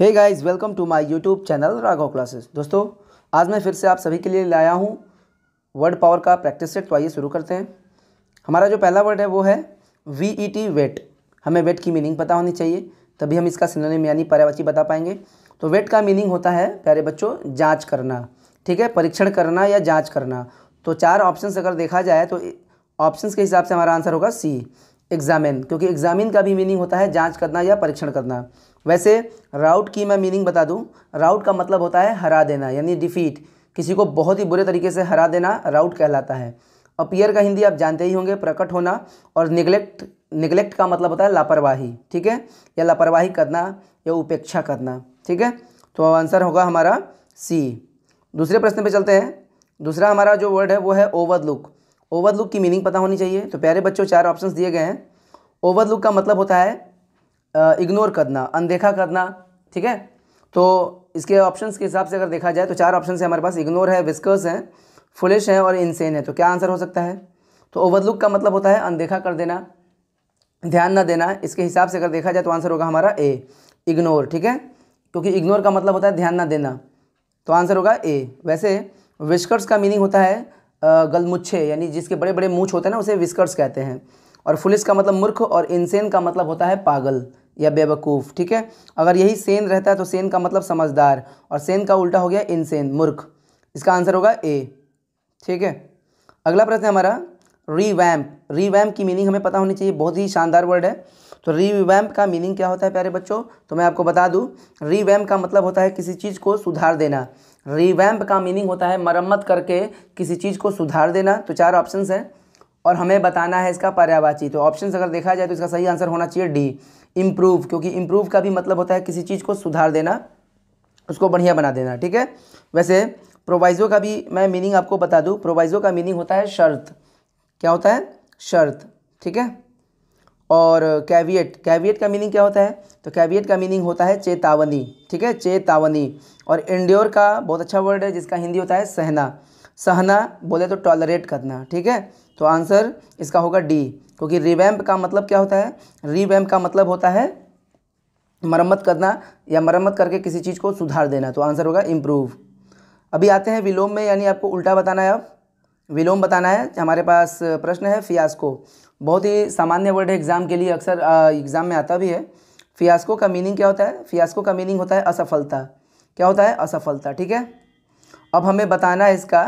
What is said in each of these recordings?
hey guys welcome to my YouTube channel Raghav classes दोस्तों आज मैं फिर से आप सभी के लिए लाया हूँ वर्ड पावर का प्रैक्टिस सेट तो आइए शुरू करते हैं हमारा जो पहला वर्ड है वो है वी ई टी वेट हमें वेट की मीनिंग पता होनी चाहिए तभी हम इसका सिनोनिम यानी पर्यावची बता पाएंगे तो वेट का मीनिंग होता है प्यारे बच्चों जाँच करना ठीक है परीक्षण करना या जाँच करना तो चार ऑप्शन अगर देखा जाए तो ऑप्शन के हिसाब से हमारा आंसर होगा सी एग्जामिन क्योंकि एग्जामिन का भी मीनिंग होता है जाँच करना या परीक्षण करना वैसे राउट की मैं मीनिंग बता दूं राउट का मतलब होता है हरा देना यानी डिफीट किसी को बहुत ही बुरे तरीके से हरा देना राउट कहलाता है अपियर का हिंदी आप जानते ही होंगे प्रकट होना और निगलेक्ट निगलेक्ट का मतलब होता है लापरवाही ठीक है या लापरवाही करना या उपेक्षा करना ठीक है तो आंसर होगा हमारा सी दूसरे प्रश्न पे चलते हैं दूसरा हमारा जो वर्ड है वो है ओवरलुक ओवरलुक की मीनिंग पता होनी चाहिए तो प्यारे बच्चों चार ऑप्शंस दिए गए हैं ओवरलुक का मतलब होता है इग्नोर करना अनदेखा करना ठीक है तो इसके ऑप्शंस के हिसाब से अगर देखा जाए तो चार ऑप्शन है हमारे पास इग्नोर है विस्कर्स हैं फुलिश हैं और इनसेन है तो क्या आंसर हो सकता है तो ओवरलुक का मतलब होता है अनदेखा कर देना ध्यान ना देना इसके हिसाब से अगर देखा जाए तो आंसर होगा हमारा ए इग्नोर ठीक है क्योंकि इग्नोर का मतलब होता है ध्यान ना देना तो आंसर होगा ए वैसे विस्कर्स का मीनिंग होता है गलमुच्छे यानी जिसके बड़े बड़े मूछ होते हैं ना उसे विस्कर्स कहते हैं और फुलिस का मतलब मूर्ख और इंसेन का मतलब होता है पागल या बेवकूफ़ ठीक है अगर यही सेन रहता है तो सेन का मतलब समझदार और सेन का उल्टा हो गया इनसेन मूर्ख इसका आंसर होगा ए ठीक है अगला प्रश्न हमारा रीवैम्प रीवैम्प की मीनिंग हमें पता होनी चाहिए बहुत ही शानदार वर्ड है तो रीवैम्प का मीनिंग क्या होता है प्यारे बच्चों तो मैं आपको बता दूं रीवैम्प का मतलब होता है किसी चीज़ को सुधार देना रीवैम्प का मीनिंग होता है मरम्मत करके किसी चीज़ को सुधार देना तो चार ऑप्शंस हैं और हमें बताना है इसका पर्यावाची तो ऑप्शन अगर देखा जाए तो इसका सही आंसर होना चाहिए डी इम्प्रूव क्योंकि इम्प्रूव का भी मतलब होता है किसी चीज़ को सुधार देना उसको बढ़िया बना देना ठीक है वैसे प्रोवाइज़ो का भी मैं मीनिंग आपको बता दूँ प्रोवाइज़ो का मीनिंग होता है शर्त क्या होता है शर्त ठीक है और कैवियट कैवियट का मीनिंग क्या होता है तो कैवियट का मीनिंग होता है चेतावनी ठीक है चेतावनी और इंड्योर का बहुत अच्छा वर्ड है जिसका हिंदी होता है सहना सहना बोले तो टॉलरेट करना ठीक है तो आंसर इसका होगा डी क्योंकि रिवैम्प का मतलब क्या होता है रिवैम्प का मतलब होता है मरम्मत करना या मरम्मत करके किसी चीज़ को सुधार देना तो आंसर होगा इम्प्रूव अभी आते हैं विलोम में यानी आपको उल्टा बताना है अब विलोम बताना है हमारे पास प्रश्न है फियास्को बहुत ही सामान्य वर्ड है एग्ज़ाम के लिए अक्सर एग्ज़ाम में आता भी है फियास्को का मीनिंग क्या होता है फियास्को का मीनिंग होता है असफलता क्या होता है असफलता ठीक है अब हमें बताना है इसका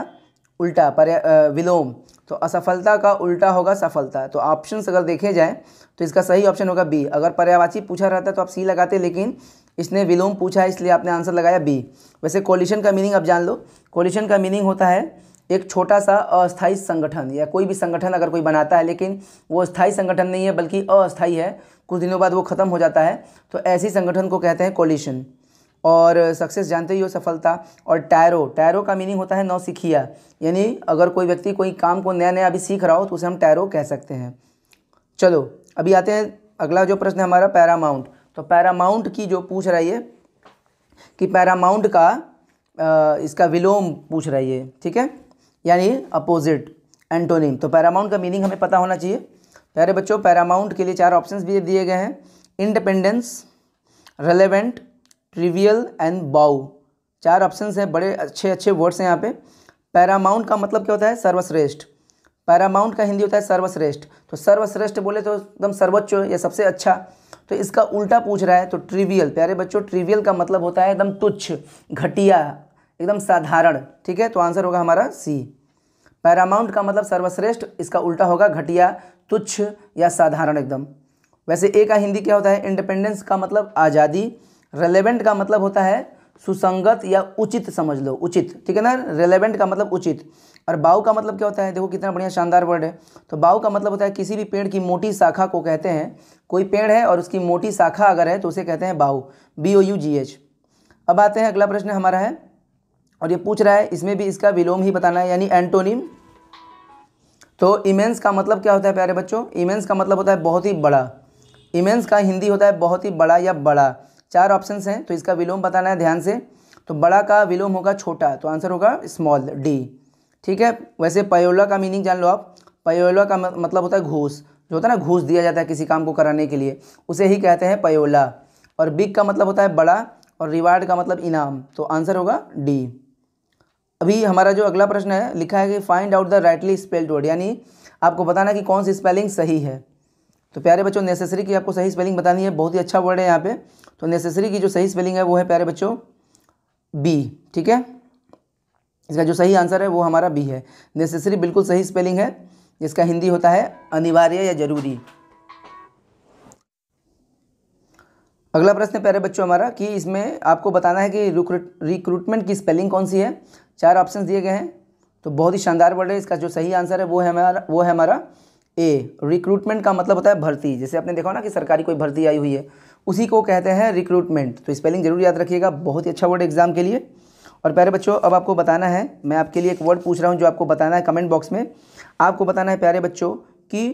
उल्टा पर विलोम तो असफलता का उल्टा होगा सफलता तो ऑप्शन अगर देखे जाए तो इसका सही ऑप्शन होगा बी अगर पर्यावाची पूछा रहता तो आप सी लगाते लेकिन इसने विलोम पूछा है इसलिए आपने आंसर लगाया बी वैसे कोलिशन का मीनिंग आप जान लो कोलिशन का मीनिंग होता है एक छोटा सा अस्थायी संगठन या कोई भी संगठन अगर कोई बनाता है लेकिन वो अस्थाई संगठन नहीं है बल्कि अस्थायी है कुछ दिनों बाद वो ख़त्म हो जाता है तो ऐसी संगठन को कहते हैं कोलिशन और सक्सेस जानते ही हो सफलता और टैरो टैरो का मीनिंग होता है नौसिखिया यानी अगर कोई व्यक्ति कोई काम को नया नया अभी सीख रहा हो तो उसे हम टैरो कह सकते हैं चलो अभी आते हैं अगला जो प्रश्न है हमारा पैरामाउंट तो पैरामाउंट की जो पूछ रहा है कि पैरामाउंट का आ, इसका विलोम पूछ रही है ठीक है यानी अपोजिट एंटोनिम तो पैरामाउंट का मीनिंग हमें पता होना चाहिए प्यारे बच्चों पैरामाउंट के लिए चार ऑप्शंस भी दिए गए हैं इंडिपेंडेंस रेलेवेंट ट्रिवियल एंड बाउ चार ऑप्शन हैं बड़े अच्छे अच्छे वर्ड्स हैं यहाँ पे पैरामाउंट का मतलब क्या होता है सर्वश्रेष्ठ पैरामाउंट का हिंदी होता है सर्वश्रेष्ठ तो सर्वश्रेष्ठ बोले तो एकदम सर्वोच्च या सबसे अच्छा तो इसका उल्टा पूछ रहा है तो ट्रिवियल प्यारे बच्चों ट्रिवियल का मतलब होता है एकदम तुच्छ घटिया एकदम साधारण ठीक है तो आंसर होगा हमारा सी पैरामाउंट का मतलब सर्वश्रेष्ठ इसका उल्टा होगा घटिया तुच्छ या साधारण एकदम वैसे ए का हिंदी क्या होता है इंडिपेंडेंस का मतलब आज़ादी रेलेवेंट का मतलब होता है सुसंगत या उचित समझ लो उचित ठीक है ना रेलेवेंट का मतलब उचित और बाऊ का मतलब क्या होता है देखो कितना बढ़िया शानदार वर्ड है तो बाऊ का मतलब होता है किसी भी पेड़ की मोटी शाखा को कहते हैं कोई पेड़ है और उसकी मोटी शाखा अगर है तो उसे कहते हैं bough B O U G H अब आते हैं अगला प्रश्न हमारा है और ये पूछ रहा है इसमें भी इसका विलोम ही बताना है यानी एंटोनिम तो इमेंस का मतलब क्या होता है प्यारे बच्चों इमेंस का मतलब होता है बहुत ही बड़ा इमेंस का हिंदी होता है बहुत ही बड़ा या बड़ा चार ऑप्शन हैं तो इसका विलोम बताना है ध्यान से तो बड़ा का विलोम होगा छोटा तो आंसर होगा स्मॉल डी ठीक है वैसे पयोला का मीनिंग जान लो आप पयोला का मतलब होता है घूस जो होता है ना घूस दिया जाता है किसी काम को कराने के लिए उसे ही कहते हैं पयोला और बिग का मतलब होता है बड़ा और रिवार्ड का मतलब इनाम तो आंसर होगा डी अभी हमारा जो अगला प्रश्न है लिखा है कि find out the rightly spelled word यानी आपको बताना कि कौन सी स्पेलिंग सही है तो प्यारे बच्चों नेसेसरी की आपको सही स्पेलिंग बतानी है बहुत ही अच्छा वर्ड है यहाँ पे तो नेसेसरी की जो सही स्पेलिंग है वो है प्यारे बच्चों बी ठीक है इसका जो सही आंसर है वो हमारा बी है नेसेसरी बिल्कुल सही स्पेलिंग है जिसका हिंदी होता है अनिवार्य या जरूरी अगला प्रश्न प्यारे बच्चों हमारा कि इसमें आपको बताना है कि रिक्रूटमेंट की स्पेलिंग कौन सी है चार ऑप्शन दिए गए हैं तो बहुत ही शानदार वर्ड है इसका जो सही आंसर है वो है हमारा वो है हमारा ए रिक्रूटमेंट का मतलब होता है भर्ती जैसे आपने देखा ना कि सरकारी कोई भर्ती आई हुई है उसी को कहते हैं रिक्रूटमेंट तो स्पेलिंग जरूर याद रखिएगा बहुत ही अच्छा वर्ड एग्जाम के लिए और प्यारे बच्चों अब आपको बताना है मैं आपके लिए एक वर्ड पूछ रहा हूँ जो आपको बताना है कमेंट बॉक्स में आपको बताना है प्यारे बच्चों कि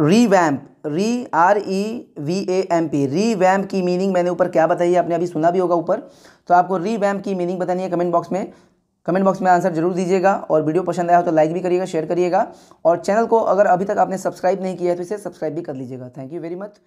revamp re R E V A M P revamp की मीनिंग मैंने ऊपर क्या बताई है आपने अभी सुना भी होगा ऊपर तो आपको रीवैम्प की मीनिंग बतानी है कमेंट बॉक्स में कमेंट बॉक्स में आंसर जरूर दीजिएगा और वीडियो पसंद आया हो तो लाइक भी करिएगा शेयर करिएगा और चैनल को अगर अभी तक आपने सब्सक्राइब नहीं किया है तो इसे सब्सक्राइब भी कर लीजिएगा थैंक यू वेरी मच